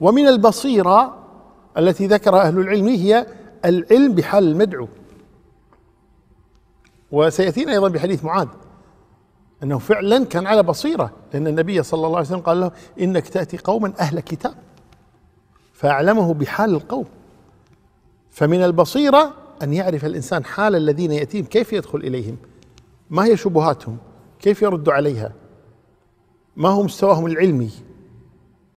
ومن البصيرة التي ذكرها أهل العلم هي العلم بحال المدعو وسيأتينا أيضا بحديث معاذ أنه فعلا كان على بصيرة لأن النبي صلى الله عليه وسلم قال له إنك تأتي قوما أهل كتاب فأعلمه بحال القوم فمن البصيرة أن يعرف الإنسان حال الذين يأتيهم كيف يدخل إليهم ما هي شبهاتهم كيف يرد عليها ما هو مستواهم العلمي